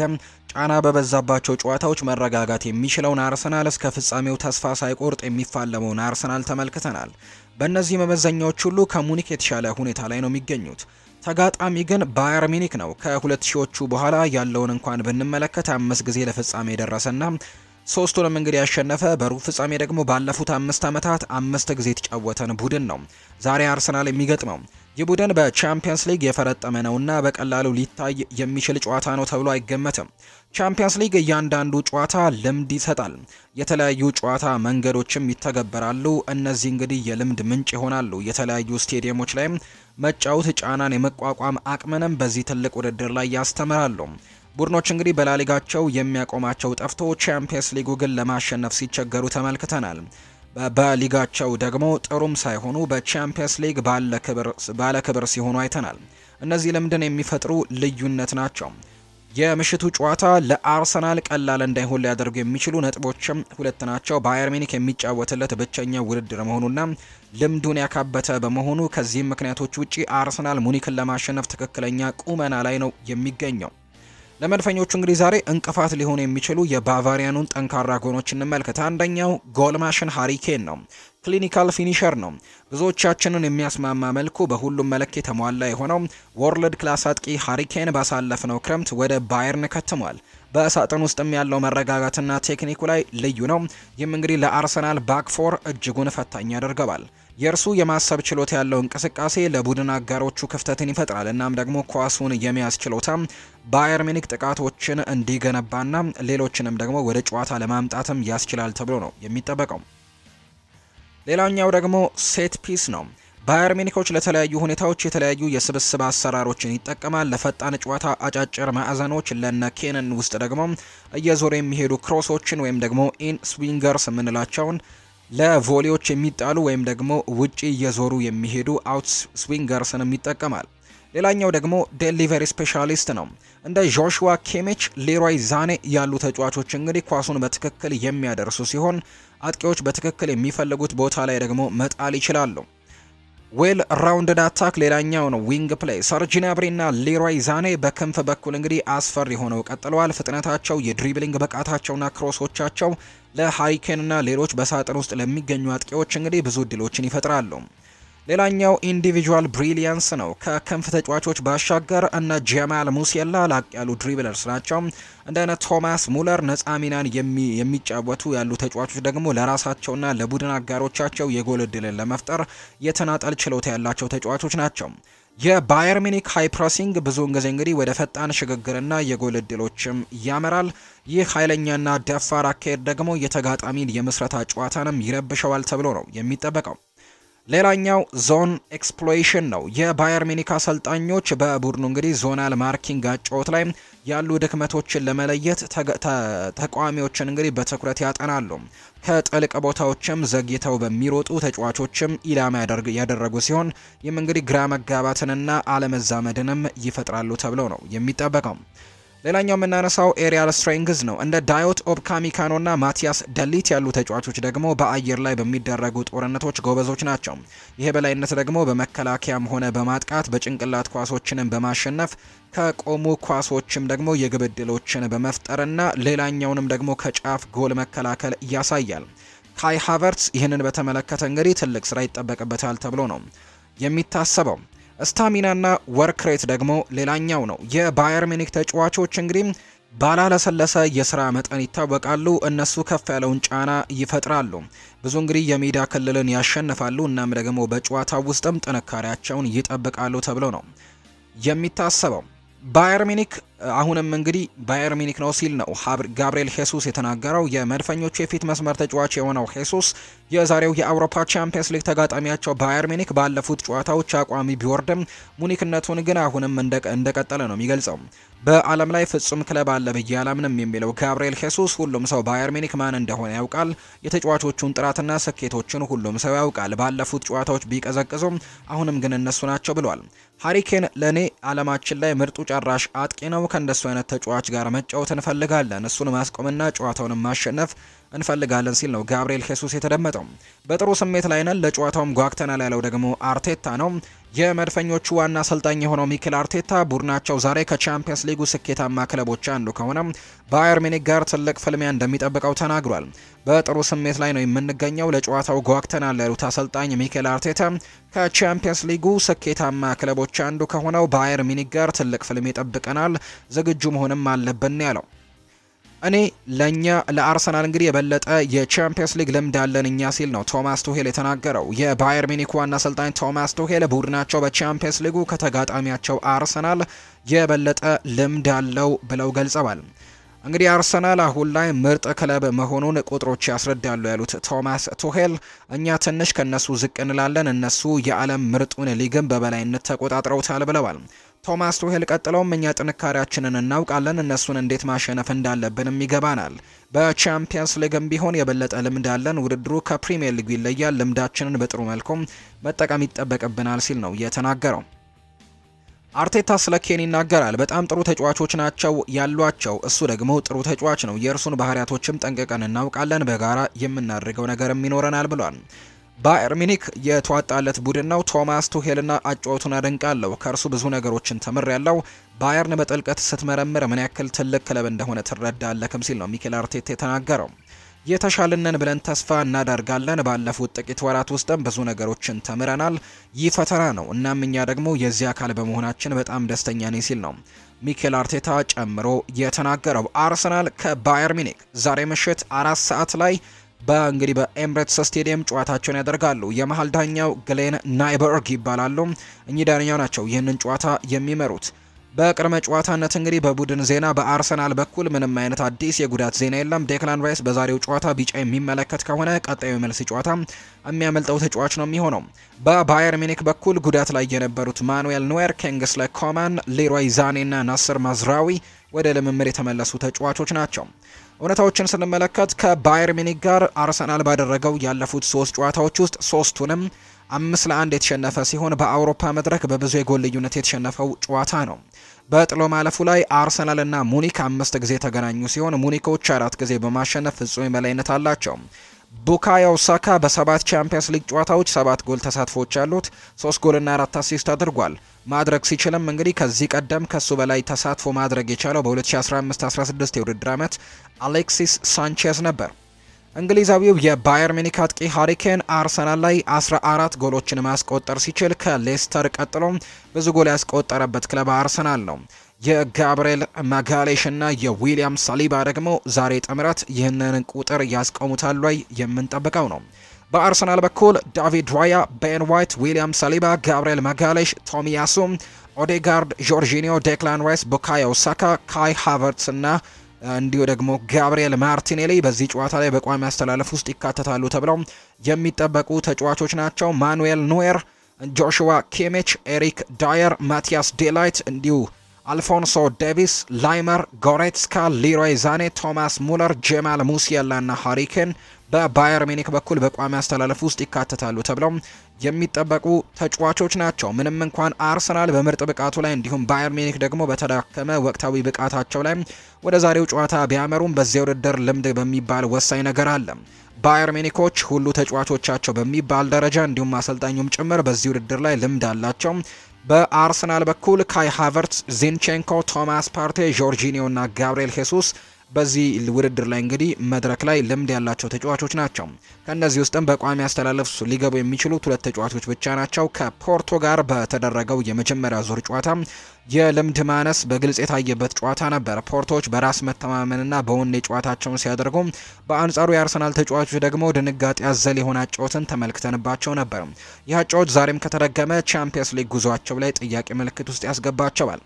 ጫና በበዛባቸው ጨዋታዎች መረጋጋት የሚችለውን አርሰናል፣ እስከ ፍጻሜው ተስፋ ሳይቆርጥ የሚፋለመውን አርሰናል ተመልክተናል። በእነዚህ መመዘኛዎች ሁሉ ከሙኒክ የተሻለ ሁኔታ ላይ ነው የሚገኙት። ተጋጣሚ ግን ባየር ሚኒክ ነው። ከሁለት ሺዎቹ በኋላ ያለውን እንኳን ብንመለከት አምስት ጊዜ ለፍጻሜ የደረሰና ሶስቱንም እንግዲህ ያሸነፈ በሩብ ፍጻሜ ደግሞ ባለፉት አምስት ዓመታት አምስት ጊዜ የተጫወተን ቡድን ነው። ዛሬ አርሰናል የሚገጥመው ይህ ቡድን በቻምፒየንስ ሊግ የፈረጠመ ነውና በቀላሉ ሊታይ የሚችል ጨዋታ ነው ተብሎ አይገመትም። ቻምፒየንስ ሊግ እያንዳንዱ ጨዋታ ልምድ ይሰጣል። የተለያዩ ጨዋታ መንገዶችም ይተገበራሉ። እነዚህ እንግዲህ የልምድ ምንጭ ይሆናሉ። የተለያዩ ስቴዲየሞች ላይም መጫወት ጫናን የመቋቋም አቅምንም በዚህ ትልቅ ውድድር ላይ ያስተምራሉ። ቡድኖች እንግዲህ በላሊጋቸው የሚያቆማቸው ጠፍቶ ቻምፒየንስ ሊጉ ግን ለማሸነፍ ሲቸገሩ ተመልክተናል። በሊጋቸው ደግሞ ጥሩም ሳይሆኑ በቻምፒየንስ ሊግ ክብር ሲሆኑ አይተናል። እነዚህ ልምድን የሚፈጥሩ ልዩነት ናቸው። የምሽቱ ጨዋታ ለአርሰናል ቀላል እንዳይሆን ሊያደርጉ የሚችሉ ነጥቦችም ሁለት ናቸው። ባየር ሚኒክ የሚጫወትለት ብቸኛ ውድድር መሆኑና ልምዱን ያካበተ በመሆኑ ከዚህም ምክንያቶች ውጪ አርሰናል ሙኒክን ለማሸነፍ ትክክለኛ ቁመና ላይ ነው የሚገኘው። ለመድፈኞቹ እንግዲህ ዛሬ እንቅፋት ሊሆኑ የሚችሉ የባቫሪያኑን ጠንካራ ጎኖች እንመልከት። አንደኛው ጎልማሽን ሃሪኬን ነው። ክሊኒካል ፊኒሸር ነው። ብዙዎቻችንን የሚያስማማ መልኩ በሁሉም መለክ የተሟላ የሆነው ወርልድ ክላስ አጥቂ ሃሪኬን ባሳለፍነው ክረምት ወደ ባየርን ከትሟል። በሳጥን ውስጥም ያለው መረጋጋትና ቴክኒኩ ላይ ልዩ ነው። ይህም እንግዲህ ለአርሰናል ባክፎር እጅጉን ፈታኝ ያደርገዋል። የእርሱ የማሰብ ችሎታ ያለው እንቅስቃሴ ለቡድን አጋሮቹ ክፍተትን ይፈጥራል። እናም ደግሞ ኳሱን የሚያዝ ችሎታ ባየር ሚኒክ ጥቃቶችን እንዲገነባና ሌሎችንም ደግሞ ወደ ጨዋታ ለማምጣትም ያስችላል ተብሎ ነው የሚጠበቀው። ሌላኛው ደግሞ ሴት ፒስ ነው። ባየር ሚኒኮች ለተለያዩ ሁኔታዎች የተለያዩ የስብስብ አሰራሮችን ይጠቀማል። ለፈጣን ጨዋታ አጫጭር ማዕዘኖች ለነ ኬንን ውስጥ ደግሞ እየዞሩ የሚሄዱ ክሮሶችን ወይም ደግሞ ኢን ስዊንገርስ የምንላቸውን ለቮሌዎች የሚጣሉ ወይም ደግሞ ውጪ እየዞሩ የሚሄዱ አውት ስዊንገርስንም ይጠቀማል። ሌላኛው ደግሞ ዴሊቨሪ ስፔሻሊስት ነው። እንደ ጆሹዋ ኬሜች፣ ሌሮይ ዛኔ ያሉ ተጫዋቾች እንግዲህ ኳሱን በትክክል የሚያደርሱ ሲሆን አጥቂዎች በትክክል የሚፈልጉት ቦታ ላይ ደግሞ መጣል ይችላሉ። ዌል ራውንድድ አታክ ሌላኛው ነው። ዊንግ ፕሌይ ሰርጂን አብሬና ሌሮይ ዛኔ በክንፍ በኩል እንግዲህ አስፈሪ ሆነው ቀጥለዋል። ፍጥነታቸው፣ የድሪብሊንግ ብቃታቸውና ክሮሶቻቸው ለሃሪኬንና ሌሎች በሳጥን ውስጥ ለሚገኙ አጥቂዎች እንግዲህ ብዙ እድሎችን ይፈጥራሉ። ሌላኛው ኢንዲቪጁዋል ብሪሊያንስ ነው። ከክንፍ ተጫዋቾች ባሻገር እነ ጀማል ሙሴላ ላቅ ያሉ ድሪብለርስ ናቸው። እንደነ ቶማስ ሙለር ነጻ ሚናን የሚጫወቱ ያሉ ተጫዋቾች ደግሞ ለራሳቸውና ለቡድን አጋሮቻቸው የጎል እድልን ለመፍጠር የተናጠል ችሎታ ያላቸው ተጫዋቾች ናቸው። የባየር ሚኒክ ሃይ ፕረሲንግ ብዙውን ጊዜ እንግዲህ ወደ ፈጣን ሽግግርና የጎል እድሎችም ያመራል። ይህ ኃይለኛና ደፋር አካሄድ ደግሞ የተጋጣሚን የምስረታ ጨዋታንም ይረብሸዋል ተብሎ ነው የሚጠበቀው። ሌላኛው ዞን ኤክስፕሎሬሽን ነው። የባየር ሚኒክ አሰልጣኞች በቡድኑ እንግዲህ ዞናል ማርኪንግ አጫወት ላይ ያሉ ድክመቶችን ለመለየት ተቃዋሚዎችን እንግዲህ በትኩረት ያጠናሉ። ከጥልቅ ቦታዎችም ዘግይተው በሚሮጡ ተጫዋቾችም ኢላማ ያደረጉ ሲሆን ይህም እንግዲህ ግራ መጋባትንና አለመዛመድንም ይፈጥራሉ ተብለው ነው የሚጠበቀው። ሌላኛው የምናነሳው ኤሪያል ስትሬንግዝ ነው። እንደ ዳዮት ኦፕካሚካኖና ማቲያስ ደሊት ያሉ ተጫዋቾች ደግሞ በአየር ላይ በሚደረጉ ጦርነቶች ጎበዞች ናቸው። ይሄ በላይነት ደግሞ በመከላከያም ሆነ በማጥቃት በጭንቅላት ኳሶችንም በማሸነፍ ከቆሙ ኳሶችም ደግሞ የግብ ዕድሎችን በመፍጠርና ሌላኛውንም ደግሞ ከጫፍ ጎል መከላከል ያሳያል። ካይ ሃቨርትስ ይህንን በተመለከተ እንግዲህ ትልቅ ስራ ይጠበቅበታል ተብሎ ነው የሚታሰበው። ስታሚናና ወርክሬት ደግሞ ሌላኛው ነው። የባየር ሚኒክ ተጫዋቾች እንግዲህ ባላለሰለሰ የስራ መጠን ይታወቃሉ። እነሱ ከፍ ያለውን ጫና ይፈጥራሉ። ብዙ እንግዲህ የሜዳ ክልልን ያሸንፋሉ፣ እናም ደግሞ በጨዋታ ውስጥም ጥንካሬያቸውን ይጠብቃሉ ተብሎ ነው የሚታሰበው። ባየር ሚኒክ አሁንም እንግዲህ ባየር ሚኒክ ነው ሲል ነው ጋብሪኤል ሄሱስ የተናገረው። የመድፈኞቹ የፊት መስመር ተጫዋች የሆነው ሄሱስ የዛሬው የአውሮፓ ቻምፒየንስ ሊግ ተጋጣሚያቸው ባየር ሚኒክ ባለፉት ጨዋታዎች አቋሚ ቢወርድም ሙኒክነቱን ግን አሁንም እንደቀጠለ ነው የሚገልጸው። በዓለም ላይ ፍጹም ክለብ አለ ብዬ አላምንም የሚለው ጋብርኤል ሄሱስ ሁሉም ሰው ባየር ሚኒክ ማን እንደሆነ ያውቃል። የተጫዋቾቹን ጥራትና ስኬቶችን ሁሉም ሰው ያውቃል። ባለፉት ጨዋታዎች ቢቀዘቅዙም አሁንም ግን እነሱ ናቸው ብሏል። ሃሪኬን ለእኔ አለማችን ላይ ምርጡ ጨራሽ አጥቂ ነው። ከእንደሱ አይነት ተጫዋች ጋር መጫወት እንፈልጋለን። እሱን ማስቆምና ጨዋታውን ማሸነፍ እንፈልጋለን ሲል ነው ጋብርኤል ሄሱስ የተደመጠው። በጥሩ ስሜት ላይ ነን፣ ለጨዋታውም ጓግተናል ያለው ደግሞ አርቴታ ነው። የመድፈኞቹ ዋና አሰልጣኝ የሆነው ሚኬል አርቴታ ቡድናቸው ዛሬ ከቻምፒየንስ ሊጉ ስኬታማ ክለቦች አንዱ ከሆነ ባየር ሚኒክ ጋር ትልቅ ፍልሚያ እንደሚጠብቀው ተናግሯል። በጥሩ ስሜት ላይ ነው የምንገኘው፣ ለጨዋታው ጓግተናል ያሉት አሰልጣኝ ሚኬል አርቴታ ከቻምፒየንስ ሊጉ ስኬታማ ክለቦች አንዱ ከሆነው ባየር ሚኒክ ጋር ትልቅ ፍልሚያ ይጠብቀናል፣ ዝግጁ መሆንም አለብን ያለው እኔ ለእኛ ለአርሰናል እንግዲህ የበለጠ የቻምፒየንስ ሊግ ልምድ አለን እኛ ሲል ነው ቶማስ ቱሄል የተናገረው። የባየር ሚኒክ ዋና አሰልጣኝ ቶማስ ቱሄል ቡድናቸው በቻምፒየንስ ሊጉ ከተጋጣሚያቸው አርሰናል የበለጠ ልምድ አለው ብለው ገልጸዋል። እንግዲህ አርሰናል አሁን ላይ ምርጥ ክለብ መሆኑን ቁጥሮች ያስረዳሉ ያሉት ቶማስ ቱሄል እኛ ትንሽ ከነሱ ዝቅ እንላለን፣ እነሱ የዓለም ምርጡን ሊግን በበላይነት ተቆጣጥረውታል ብለዋል። ቶማስ ቱሄል ቀጥለውም እኛ ጥንካሬያችንን እናውቃለን፣ እነሱን እንዴት ማሸነፍ እንዳለብንም ይገባናል። በቻምፒየንስ ሊግም ቢሆን የበለጠ ልምድ አለን። ውድድሩ ከፕሪሚየር ሊጉ ይለያል። ልምዳችንን በጥሩ መልኩም መጠቀም ይጠበቅብናል ሲል ነው የተናገረው። አርቴታ ስለ ኬን ይናገራል። በጣም ጥሩ ተጫዋቾች ናቸው ያሏቸው። እሱ ደግሞ ጥሩ ተጫዋች ነው። የእርሱን ባህሪያቶችም ጠንቅቀን እናውቃለን። በጋራ የምናደርገው ነገርም ይኖረናል ብሏል። ባየር ሚኒክ የተዋጣለት ቡድን ነው። ቶማስ ቱሄልና አጫወቱን አደንቃለሁ። ከእርሱ ብዙ ነገሮችን ተምር ያለው ባየርን በጥልቀት ስትመረምር ምን ያክል ትልቅ ክለብ እንደሆነ ትረዳለክም ሲል ነው ሚኬል አርቴታ የተናገረው። የተሻልንን ብለን ተስፋ እናደርጋለን። ባለፉት ጥቂት ወራት ውስጥም ብዙ ነገሮችን ተምረናል። ይህ ፈተና ነው። እናም እኛ ደግሞ የዚህ አካል በመሆናችን በጣም ደስተኛ ነኝ ሲል ነው ሚኬል አርቴታ ጨምሮ የተናገረው። አርሰናል ከባየር ሚኒክ ዛሬ ምሽት አራት ሰዓት ላይ በእንግዲህ በኤምሬትስ ስቴዲየም ጨዋታቸውን ያደርጋሉ። የመሀል ዳኛው ግሌን ናይበርግ ይባላሉ። እኚህ ዳኛው ናቸው ይህንን ጨዋታ የሚመሩት። በቅድመ ጨዋታነት እንግዲህ በቡድን ዜና በአርሰናል በኩል ምንም አይነት አዲስ የጉዳት ዜና የለም። ዴክላን ራይስ በዛሬው ጨዋታ ቢጫ የሚመለከት ከሆነ ቀጣዩ መልስ ጨዋታ የሚያመልጠው ተጫዋች ነው የሚሆነው። በባየር ሚኒክ በኩል ጉዳት ላይ የነበሩት ማኑኤል ኖዌር፣ ኪንግስሌ ኮማን፣ ሌሮይ ዛኔ ና ናስር ማዝራዊ ወደ ልምምድ የተመለሱ ተጫዋቾች ናቸው። እውነታዎችን ስንመለከት ከባየር ሚኒክ ጋር አርሰናል ባደረገው ያለፉት ሶስት ጨዋታዎች ውስጥ ሶስቱንም አምስት ለአንድ የተሸነፈ ሲሆን በአውሮፓ መድረክ በብዙ የጎል ልዩነት የተሸነፈው ጨዋታ ነው። በጥሎ ማለፉ ላይ አርሰናልና ሙኒክ አምስት ጊዜ ተገናኙ ሲሆን ሙኒኮች አራት ጊዜ በማሸነፍ ፍጹም የበላይነት አላቸው። ቡካዮ ሳካ በሰባት ቻምፒየንስ ሊግ ጨዋታዎች ሰባት ጎል ተሳትፎች አሉት። ሶስት ጎልና አራት አሲስት አድርጓል። ማድረግ ሲችልም እንግዲህ ከዚህ ቀደም ከሱ በላይ ተሳትፎ ማድረግ የቻለው በ2015-16 የውድድር ዓመት አሌክሲስ ሳንቼዝ ነበር። እንግሊዛዊው የባየር ሚኒክ አጥቂ ሃሪኬን አርሰናል ላይ 14 ጎሎችን ማስቆጠር ሲችል ከሌስተር ቀጥሎ ብዙ ጎል ያስቆጠረበት ክለብ አርሰናል ነው። የጋብርኤል ማጋሌሽ እና የዊሊያም ሳሊባ ደግሞ ዛሬ ጥምረት ይህንን ቁጥር ያስቆሙታል ወይ የምንጠብቀው ነው። በአርሰናል በኩል ዳቪድ ራያ፣ ቤን ዋይት፣ ዊሊያም ሳሊባ፣ ጋብርኤል ማጋሌሽ፣ ቶሚያሱም፣ ኦዴጋርድ፣ ጆርጂኒዮ፣ ዴክላን ራይስ፣ ቡካዮ ሳካ፣ ካይ ሃቨርትስ እና እንዲሁ ደግሞ ጋብሪኤል ማርቲኔሊ በዚህ ጨዋታ ላይ በቋሚ አስተላለፍ ውስጥ ይካተታሉ ተብለው የሚጠበቁ ተጫዋቾች ናቸው። ማኑኤል ኑዌር፣ ጆሹዋ ኬሜች፣ ኤሪክ ዳየር፣ ማቲያስ ዴላይት እንዲሁ አልፎንሶ ዴቪስ፣ ላይመር፣ ጎሬትስካ፣ ሊሮይ ዛኔ፣ ቶማስ ሙለር፣ ጄማል ሙሲያላ ና ሃሪኬን በባየር ሚኒክ በኩል በቋሚ አስተላለፍ ውስጥ ይካተታሉ ተብለው የሚጠበቁ ተጫዋቾች ናቸው። ምንም እንኳን አርሰናል በምርጥ ብቃቱ ላይ እንዲሁም ባየር ሚኒክ ደግሞ በተዳከመ ወቅታዊ ብቃታቸው ላይ ወደ ዛሬው ጨዋታ ቢያመሩም በዚያ ውድድር ልምድ በሚባል ወሳኝ ነገር አለ። ባየር ሚኒኮች ሁሉ ተጫዋቾቻቸው በሚባል ደረጃ እንዲሁም አሰልጣኙም ጭምር በዚህ ውድድር ላይ ልምድ አላቸው። በአርሰናል በኩል ካይ ሃቨርትስ፣ ዚንቼንኮ፣ ቶማስ ፓርቴ፣ ጆርጂኒዮ እና ጋብሪኤል ሄሱስ በዚህ ውድድር ላይ እንግዲህ መድረክ ላይ ልምድ ያላቸው ተጫዋቾች ናቸው። ከእነዚህ ውስጥም በቋሚ አስተላለፍ ሊገቡ የሚችሉት ሁለት ተጫዋቾች ብቻ ናቸው። ከፖርቶ ጋር በተደረገው የመጀመሪያ ዙር ጨዋታ የልምድ ማነስ በግልጽ የታየበት ጨዋታ ነበር። ፖርቶዎች በራስ መተማመንና በወኔ ጨዋታቸውን ሲያደርጉ፣ በአንጻሩ የአርሰናል ተጫዋቾች ደግሞ ድንጋጤ አዘል የሆነ አጫወትን ተመልክተንባቸው ነበር። ይህ አጫወት ዛሬም ከተደገመ ቻምፒየንስ ሊግ ጉዟቸው ላይ ጥያቄ ምልክት ውስጥ ያስገባቸዋል።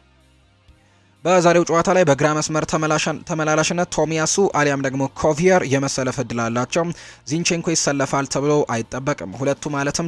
በዛሬው ጨዋታ ላይ በግራ መስመር ተመላላሽነት ቶሚያሱ አሊያም ደግሞ ኮቪየር የመሰለፍ እድል አላቸው። ዚንቼንኮ ይሰለፋል ተብሎ አይጠበቅም። ሁለቱ ማለትም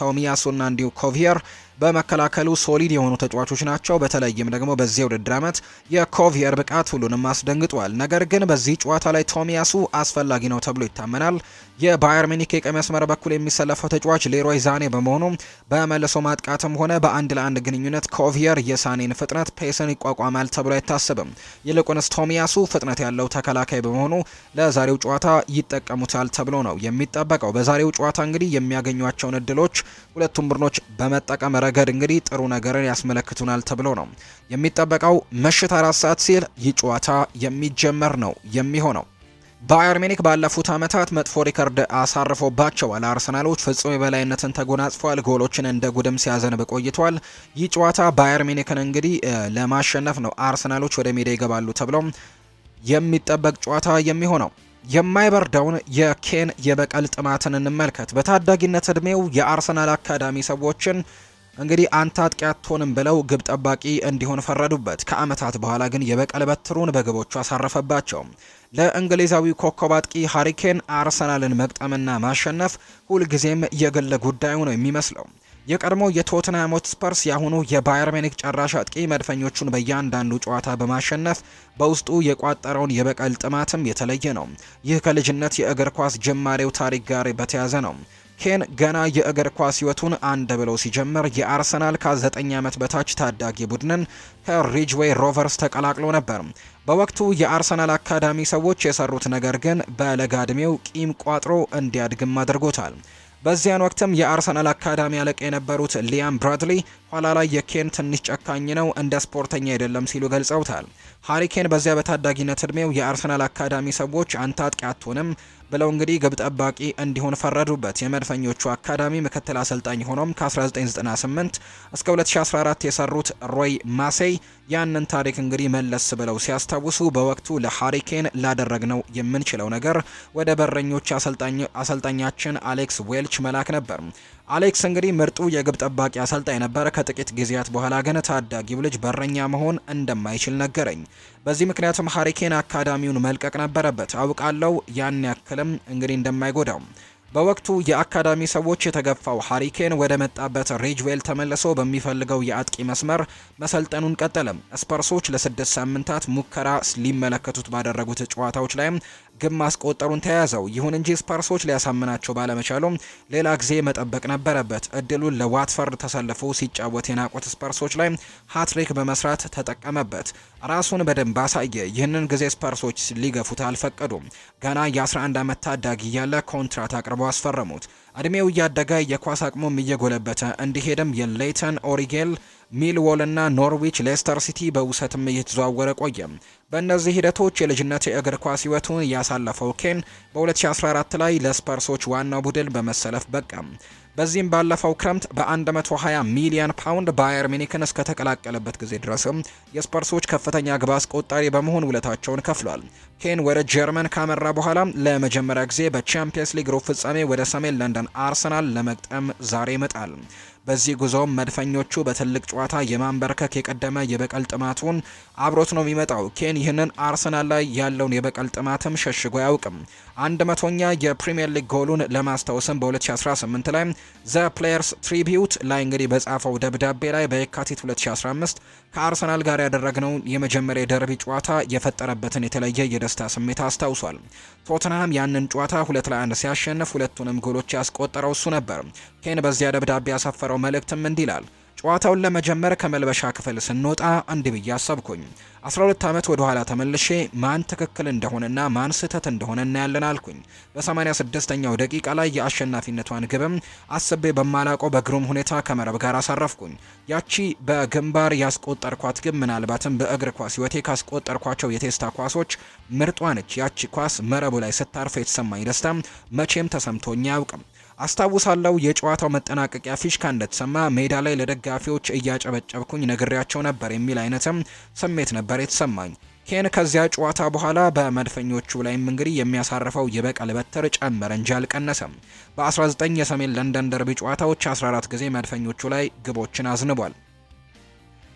ቶሚያሱና እንዲሁ ኮቪየር በመከላከሉ ሶሊድ የሆኑ ተጫዋቾች ናቸው። በተለይም ደግሞ በዚህ ውድድር ዓመት የኮቪየር ብቃት ሁሉንም አስደንግጧል። ነገር ግን በዚህ ጨዋታ ላይ ቶሚያሱ አስፈላጊ ነው ተብሎ ይታመናል። የባየር ሚኒክ የቀኝ መስመር በኩል የሚሰለፈው ተጫዋች ሌሮይ ዛኔ በመሆኑ በመልሶ ማጥቃትም ሆነ በአንድ ለአንድ ግንኙነት ኮቪየር የሳኔን ፍጥነት ፔስን ይቋቋማል ተብሎ አይታሰብም። ይልቁንስ ቶሚያሱ ፍጥነት ያለው ተከላካይ በመሆኑ ለዛሬው ጨዋታ ይጠቀሙታል ተብሎ ነው የሚጠበቀው። በዛሬው ጨዋታ እንግዲህ የሚያገኟቸውን እድሎች ሁለቱም ቡድኖች በመጠቀም ረገድ እንግዲህ ጥሩ ነገርን ያስመለክቱናል ተብሎ ነው የሚጠበቀው። ምሽት አራት ሰዓት ሲል ይህ ጨዋታ የሚጀመር ነው የሚሆነው። ባየር ሚኒክ ባለፉት ዓመታት መጥፎ ሪከርድ አሳርፎባቸዋል። አርሰናሎች ፍጹም የበላይነትን ተጎናጽፏል። ጎሎችን እንደ ጉድም ሲያዘንብ ቆይቷል። ይህ ጨዋታ ባየር ሚኒክን እንግዲህ ለማሸነፍ ነው አርሰናሎች ወደ ሜዳ ይገባሉ ተብሎ የሚጠበቅ ጨዋታ የሚሆነው የማይበርደውን የኬን የበቀል ጥማትን እንመልከት። በታዳጊነት እድሜው የአርሰናል አካዳሚ ሰዎችን እንግዲህ አንተ አጥቂ አትሆንም ብለው ግብ ጠባቂ እንዲሆን ፈረዱበት። ከዓመታት በኋላ ግን የበቀል በትሩን በግቦቹ አሳረፈባቸው። ለእንግሊዛዊ ኮከብ አጥቂ ሃሪኬን አርሰናልን መግጠምና ማሸነፍ ሁልጊዜም የግል ጉዳዩ ነው የሚመስለው። የቀድሞ የቶትንሃም ሆትስፐርስ የአሁኑ የባየር ሚኒክ ጨራሽ አጥቂ መድፈኞቹን በእያንዳንዱ ጨዋታ በማሸነፍ በውስጡ የቋጠረውን የበቀል ጥማትም የተለየ ነው። ይህ ከልጅነት የእግር ኳስ ጅማሬው ታሪክ ጋር በተያያዘ ነው። ኬን ገና የእግር ኳስ ሕይወቱን አንድ ብለው ሲጀምር የአርሰናል ከ9 ዓመት በታች ታዳጊ ቡድንን ከሪጅዌይ ሮቨርስ ተቀላቅሎ ነበር። በወቅቱ የአርሰናል አካዳሚ ሰዎች የሰሩት ነገር ግን በለጋ ዕድሜው ቂም ቋጥሮ እንዲያድግም አድርጎታል። በዚያን ወቅትም የአርሰናል አካዳሚ አለቃ የነበሩት ሊያም ብራድሊ ኋላ ላይ የኬን ትንሽ ጨካኝ ነው፣ እንደ ስፖርተኛ አይደለም ሲሉ ገልጸውታል። ሃሪኬን በዚያ በታዳጊነት እድሜው የአርሰናል አካዳሚ ሰዎች አንተ አጥቂ አትሆንም ብለው እንግዲህ ግብ ጠባቂ እንዲሆን ፈረዱበት። የመድፈኞቹ አካዳሚ ምክትል አሰልጣኝ ሆኖም ከ1998 እስከ 2014 የሰሩት ሮይ ማሴይ ያንን ታሪክ እንግዲህ መለስ ብለው ሲያስታውሱ በወቅቱ ለሃሪኬን ላደረግነው የምንችለው ነገር ወደ በረኞች አሰልጣኛችን አሌክስ ዌልች መላክ ነበር። አሌክስ እንግዲህ ምርጡ የግብ ጠባቂ አሰልጣኝ ነበረ። ከጥቂት ጊዜያት በኋላ ግን ታዳጊው ልጅ በረኛ መሆን እንደማይችል ነገረኝ። በዚህ ምክንያቱም ሀሪኬን አካዳሚውን መልቀቅ ነበረበት። አውቃለው ያን ያክልም እንግዲህ እንደማይጎዳው በወቅቱ የአካዳሚ ሰዎች የተገፋው ሀሪኬን ወደ መጣበት ሬጅዌል ተመልሶ በሚፈልገው የአጥቂ መስመር መሰልጠኑን ቀጠለም። ስፐርሶች ለስድስት ሳምንታት ሙከራ ሊመለከቱት ባደረጉት ጨዋታዎች ላይም ግብ ማስቆጠሩን ተያዘው። ይሁን እንጂ ስፐርሶች ሊያሳምናቸው ባለመቻሉም ሌላ ጊዜ መጠበቅ ነበረበት። እድሉን ለዋትፈርድ ተሰልፎ ሲጫወት የናቁት ስፐርሶች ላይ ሀትሪክ በመስራት ተጠቀመበት። ራሱን በደንብ አሳየ። ይህንን ጊዜ ስፐርሶች ሊገፉት አልፈቀዱም። ገና የ11 ዓመት ታዳጊ ያለ ኮንትራት አቅርበው አስፈረሙት። እድሜው እያደገ የኳስ አቅሙም እየጎለበተ እንዲሄድም የሌይተን ኦሪጌል ሚልዎል እና ኖርዊች ሌስተር ሲቲ በውሰትም እየተዘዋወረ ቆየ። በእነዚህ ሂደቶች የልጅነት የእግር ኳስ ሕይወቱን ያሳለፈው ኬን በ2014 ላይ ለስፐርሶች ዋናው ቡድን በመሰለፍ በቃ። በዚህም ባለፈው ክረምት በ120 ሚሊዮን ፓውንድ ባየር ሚኒክን እስከተቀላቀለበት ጊዜ ድረስም የስፐርሶች ከፍተኛ ግብ አስቆጣሪ በመሆን ውለታቸውን ከፍሏል። ኬን ወደ ጀርመን ካመራ በኋላ ለመጀመሪያ ጊዜ በቻምፒየንስ ሊግ ሩብ ፍጻሜ ወደ ሰሜን ለንደን አርሰናል ለመግጠም ዛሬ ይመጣል። በዚህ ጉዞም መድፈኞቹ በትልቅ ጨዋታ የማንበርከክ የቀደመ የበቀል ጥማቱን አብሮት ነው የሚመጣው። ኬን ይህንን አርሰናል ላይ ያለውን የበቀል ጥማትም ሸሽጎ አያውቅም። አንድ መቶኛ የፕሪምየር ሊግ ጎሉን ለማስታወስም በ2018 ላይ ዘ ፕሌየርስ ትሪቢዩት ላይ እንግዲህ በጻፈው ደብዳቤ ላይ በየካቲት 2015 ከአርሰናል ጋር ያደረግነውን የመጀመሪያ የደርቢ ጨዋታ የፈጠረበትን የተለየ የደስታ ስሜት አስታውሷል። ቶትንሃም ያንን ጨዋታ ሁለት ለአንድ ሲያሸንፍ ሁለቱንም ጎሎች ያስቆጠረው እሱ ነበር። ኬን በዚያ ደብዳቤ ያሰፈረው መልእክትም እንዲህ ይላል ጨዋታውን ለመጀመር ከመልበሻ ክፍል ስንወጣ እንዲህ ብዬ አሰብኩኝ። 12 ዓመት ወደ ኋላ ተመልሼ ማን ትክክል እንደሆነና ማን ስህተት እንደሆነ እናያለን አልኩኝ። በ86ኛው ደቂቃ ላይ የአሸናፊነቷን ግብም አስቤ በማላቀው በግሩም ሁኔታ ከመረብ ጋር አሳረፍኩኝ። ያቺ በግንባር ያስቆጠርኳት ግብ ምናልባትም በእግር ኳስ ሕይወቴ ካስቆጠርኳቸው የቴስታ ኳሶች ምርጧ ነች። ያቺ ኳስ መረቡ ላይ ስታርፍ የተሰማኝ ደስታ መቼም ተሰምቶኝ አያውቅም። አስታውሳለሁ የጨዋታው መጠናቀቂያ ፊሽካ እንደተሰማ ሜዳ ላይ ለደጋፊዎች እያጨበጨብኩኝ ነግሬያቸው ነበር የሚል አይነትም ስሜት ነበር የተሰማኝ። ኬን ከዚያ ጨዋታ በኋላ በመድፈኞቹ ላይም እንግዲህ የሚያሳርፈው የበቀል በትር ጨመረ እንጂ አልቀነሰም። በ19 የሰሜን ለንደን ደርቢ ጨዋታዎች 14 ጊዜ መድፈኞቹ ላይ ግቦችን አዝንቧል።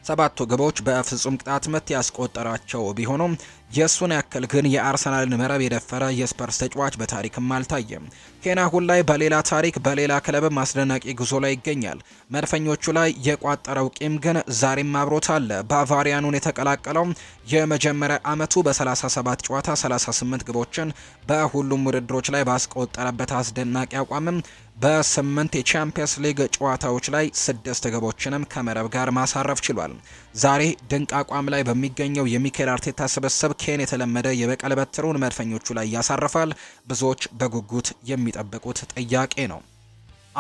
ሰባቱ ግቦች በፍጹም ቅጣት ምት ያስቆጠራቸው ቢሆኑም የእሱን ያክል ግን የአርሰናልን መረብ የደፈረ የስፐርስ ተጫዋች በታሪክም አልታየም። ኬን አሁን ላይ በሌላ ታሪክ በሌላ ክለብ አስደናቂ ጉዞ ላይ ይገኛል። መድፈኞቹ ላይ የቋጠረው ቂም ግን ዛሬም አብሮት አለ። ባቫሪያኑን የተቀላቀለው የመጀመሪያ ዓመቱ በ37 ጨዋታ 38 ግቦችን በሁሉም ውድድሮች ላይ ባስቆጠረበት አስደናቂ አቋምም በስምንት የቻምፒየንስ ሊግ ጨዋታዎች ላይ ስድስት ግቦችንም ከመረብ ጋር ማሳረፍ ችሏል። ዛሬ ድንቅ አቋም ላይ በሚገኘው የሚኬል አርቴታ ስብስብ ኬን የተለመደ የበቀል በትሩን መድፈኞቹ ላይ ያሳርፋል። ብዙዎች በጉጉት የሚጠብቁት ጥያቄ ነው።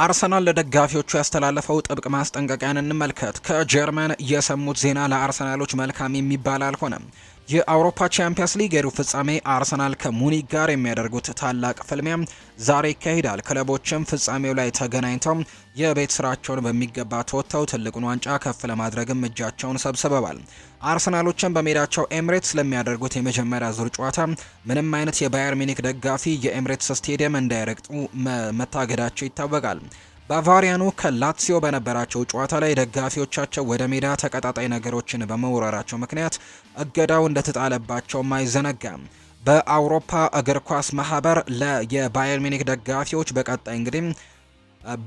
አርሰናል ለደጋፊዎቹ ያስተላለፈው ጥብቅ ማስጠንቀቂያን እንመልከት። ከጀርመን የሰሙት ዜና ለአርሰናሎች መልካም የሚባል አልሆነም። የአውሮፓ ቻምፒየንስ ሊግ የሩብ ፍጻሜ አርሰናል ከሙኒክ ጋር የሚያደርጉት ታላቅ ፍልሚያም ዛሬ ይካሄዳል። ክለቦችም ፍጻሜው ላይ ተገናኝተው የቤት ስራቸውን በሚገባ ተወጥተው ትልቁን ዋንጫ ከፍ ለማድረግም እጃቸውን ሰብስበዋል። አርሰናሎችም በሜዳቸው ኤምሬትስ ለሚያደርጉት የመጀመሪያ ዙር ጨዋታ ምንም አይነት የባየር ሚኒክ ደጋፊ የኤምሬትስ ስቴዲየም እንዳይረግጡ መታገዳቸው ይታወቃል። ባቫሪያኑ ከላትሲዮ በነበራቸው ጨዋታ ላይ ደጋፊዎቻቸው ወደ ሜዳ ተቀጣጣይ ነገሮችን በመውረራቸው ምክንያት እገዳው እንደተጣለባቸውም አይዘነጋም። በአውሮፓ እግር ኳስ ማህበር ለየባየር ሚኒክ ደጋፊዎች በቀጣይ እንግዲህ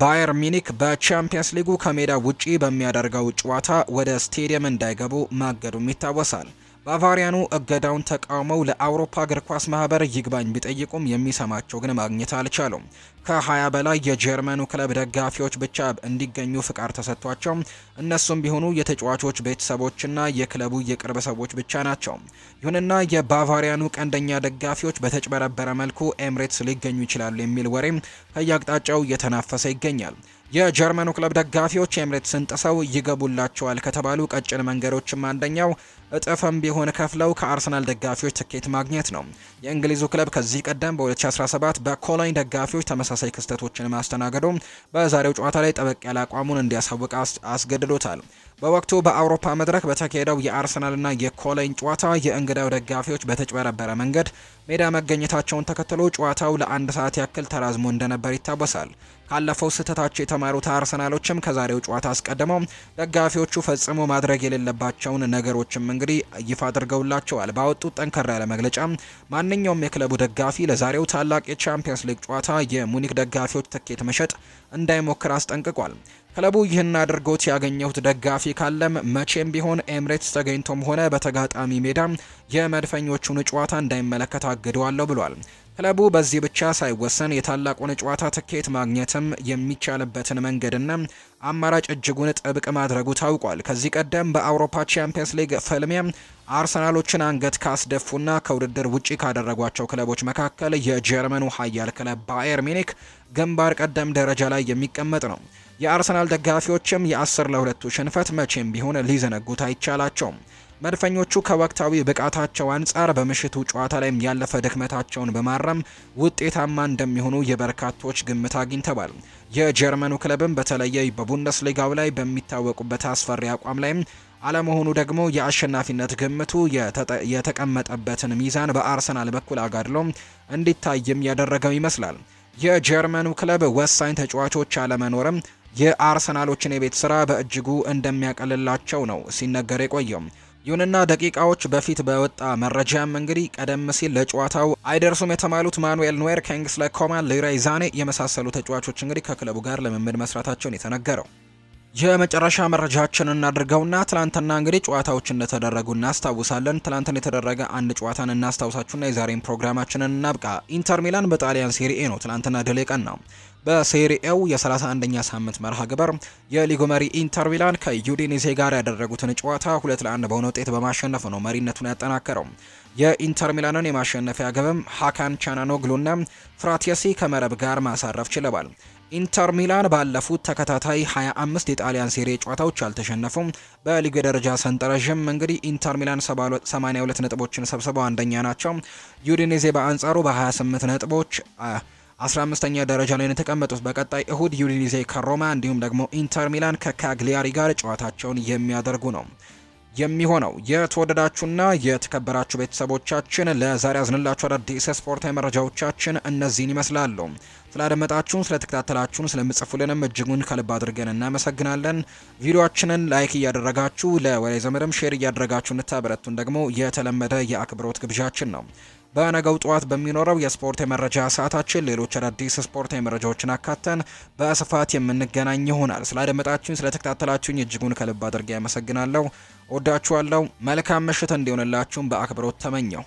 ባየር ሚኒክ በቻምፒየንስ ሊጉ ከሜዳ ውጪ በሚያደርገው ጨዋታ ወደ ስቴዲየም እንዳይገቡ ማገዱም ይታወሳል። ባቫሪያኑ እገዳውን ተቃውመው ለአውሮፓ እግር ኳስ ማህበር ይግባኝ ቢጠይቁም የሚሰማቸው ግን ማግኘት አልቻሉም። ከ20 በላይ የጀርመኑ ክለብ ደጋፊዎች ብቻ እንዲገኙ ፍቃድ ተሰጥቷቸው እነሱም ቢሆኑ የተጫዋቾች ቤተሰቦችና የክለቡ የቅርብ ሰዎች ብቻ ናቸው። ይሁንና የባቫሪያኑ ቀንደኛ ደጋፊዎች በተጭበረበረ መልኩ ኤምሬትስ ሊገኙ ይችላሉ የሚል ወሬም ከየአቅጣጫው እየተናፈሰ ይገኛል። የጀርመኑ ክለብ ደጋፊዎች ኤምሬትስን ጥሰው ይገቡላቸዋል ከተባሉ ቀጭን መንገዶችም አንደኛው እጥፍም ቢሆን ከፍለው ከአርሰናል ደጋፊዎች ትኬት ማግኘት ነው። የእንግሊዙ ክለብ ከዚህ ቀደም በ2017 በኮሎኝ ደጋፊዎች ተመሳሳይ ክስተቶችን ማስተናገዱ በዛሬው ጨዋታ ላይ ጠበቅ ያለ አቋሙን እንዲያሳውቅ አስገድዶታል። በወቅቱ በአውሮፓ መድረክ በተካሄደው የአርሰናልና የኮሎኝ ጨዋታ የእንግዳው ደጋፊዎች በተጭበረበረ መንገድ ሜዳ መገኘታቸውን ተከትሎ ጨዋታው ለአንድ ሰዓት ያክል ተራዝሞ እንደነበር ይታወሳል። ካለፈው ስህተታቸው የተማሩት አርሰናሎችም ከዛሬው ጨዋታ አስቀድመው ደጋፊዎቹ ፈጽሞ ማድረግ የሌለባቸውን ነገሮችም እንግዲህ ይፋ አድርገውላቸዋል። ባወጡት ጠንከር ያለ መግለጫ ማንኛውም የክለቡ ደጋፊ ለዛሬው ታላቅ የቻምፒየንስ ሊግ ጨዋታ የሙኒክ ደጋፊዎች ትኬት መሸጥ እንዳይሞክር አስጠንቅቋል። ክለቡ ይህን አድርጎት ያገኘሁት ደጋፊ ካለም መቼም ቢሆን ኤምሬትስ ተገኝቶም ሆነ በተጋጣሚ ሜዳ የመድፈኞቹን ጨዋታ እንዳይመለከት አግደዋለሁ ብሏል። ክለቡ በዚህ ብቻ ሳይወሰን የታላቁን ጨዋታ ትኬት ማግኘትም የሚቻልበትን መንገድና አማራጭ እጅጉን ጥብቅ ማድረጉ ታውቋል። ከዚህ ቀደም በአውሮፓ ቻምፒየንስ ሊግ ፍልሚያ አርሰናሎችን አንገት ካስደፉና ከውድድር ውጪ ካደረጓቸው ክለቦች መካከል የጀርመኑ ኃያል ክለብ ባየር ሚኒክ ግንባር ቀደም ደረጃ ላይ የሚቀመጥ ነው። የአርሰናል ደጋፊዎችም የአስር ለሁለቱ ሽንፈት መቼም ቢሆን ሊዘነጉት አይቻላቸውም። መድፈኞቹ ከወቅታዊ ብቃታቸው አንጻር በምሽቱ ጨዋታ ላይም ያለፈ ድክመታቸውን በማረም ውጤታማ እንደሚሆኑ የበርካቶች ግምት አግኝተዋል። የጀርመኑ ክለብም በተለየ በቡንደስሊጋው ላይ በሚታወቁበት አስፈሪ አቋም ላይም አለመሆኑ ደግሞ የአሸናፊነት ግምቱ የተቀመጠበትን ሚዛን በአርሰናል በኩል አጋድሎ እንዲታይም ያደረገው ይመስላል። የጀርመኑ ክለብ ወሳኝ ተጫዋቾች አለመኖርም የአርሰናሎችን የቤት ስራ በእጅጉ እንደሚያቀልላቸው ነው ሲነገር የቆየው። ይሁንና ደቂቃዎች በፊት በወጣ መረጃም እንግዲህ ቀደም ሲል ለጨዋታው አይደርሱም የተባሉት ማኑኤል ኖዌር፣ ኪንግስሌ ኮማን፣ ሌራይ ዛኔ የመሳሰሉ ተጫዋቾች እንግዲህ ከክለቡ ጋር ልምምድ መስራታቸውን የተነገረው። የመጨረሻ መረጃችንን እናድርገውና ትላንትና እንግዲህ ጨዋታዎች እንደተደረጉ እናስታውሳለን። ትላንትን የተደረገ አንድ ጨዋታን እናስታውሳችሁና የዛሬን ፕሮግራማችንን እናብቃ። ኢንተር ሚላን በጣሊያን ሴሪኤ ነው ትላንትና ድል ነው በሴሪኤው የ31ኛ ሳምንት መርሃ ግበር የሊጉ መሪ ኢንተር ሚላን ከዩዲኒዜ ጋር ያደረጉትን ጨዋታ ሁለት ለአንድ በሆነ ውጤት በማሸነፍ ነው መሪነቱን ያጠናከረው። የኢንተር ሚላንን የማሸነፊያ ግብም ሃካን ቻናኖግሉና ፍራቴሲ ከመረብ ጋር ማሳረፍ ችለዋል። ኢንተር ሚላን ባለፉት ተከታታይ 25 የጣሊያን ሴሪ ጨዋታዎች አልተሸነፉም። በሊጉ የደረጃ ሰንጠረዥም እንግዲህ ኢንተር ሚላን 82 ነጥቦችን ሰብስበው አንደኛ ናቸው። ዩዲኔዜ በአንጻሩ በ28 ነጥቦች 15ኛ ደረጃ ላይ ነው የተቀመጡት። በቀጣይ እሁድ ዩዲኒዜ ከሮማ እንዲሁም ደግሞ ኢንተር ሚላን ከካግሊያሪ ጋር ጨዋታቸውን የሚያደርጉ ነው የሚሆነው። የተወደዳችሁና የተከበራችሁ ቤተሰቦቻችን ለዛሬ ያዝንላችሁ አዳዲስ ስፖርታዊ መረጃዎቻችን እነዚህን ይመስላሉ። ስላደመጣችሁን፣ ስለተከታተላችሁን፣ ስለምጽፉልንም እጅጉን ከልብ አድርገን እናመሰግናለን። ቪዲዮችንን ላይክ እያደረጋችሁ ለወላይ ዘመድም ሼር እያደረጋችሁ እንታበረቱን ደግሞ የተለመደ የአክብሮት ግብዣችን ነው። በነገው ጠዋት በሚኖረው የስፖርት የመረጃ ሰዓታችን ሌሎች አዳዲስ ስፖርት የመረጃዎችን አካተን በስፋት የምንገናኝ ይሆናል። ስላደመጣችሁኝ፣ ስለተከታተላችሁኝ እጅጉን ከልብ አድርጌ ያመሰግናለሁ። ወዳችኋለሁ። መልካም ምሽት እንዲሆንላችሁም በአክብሮት ተመኘው።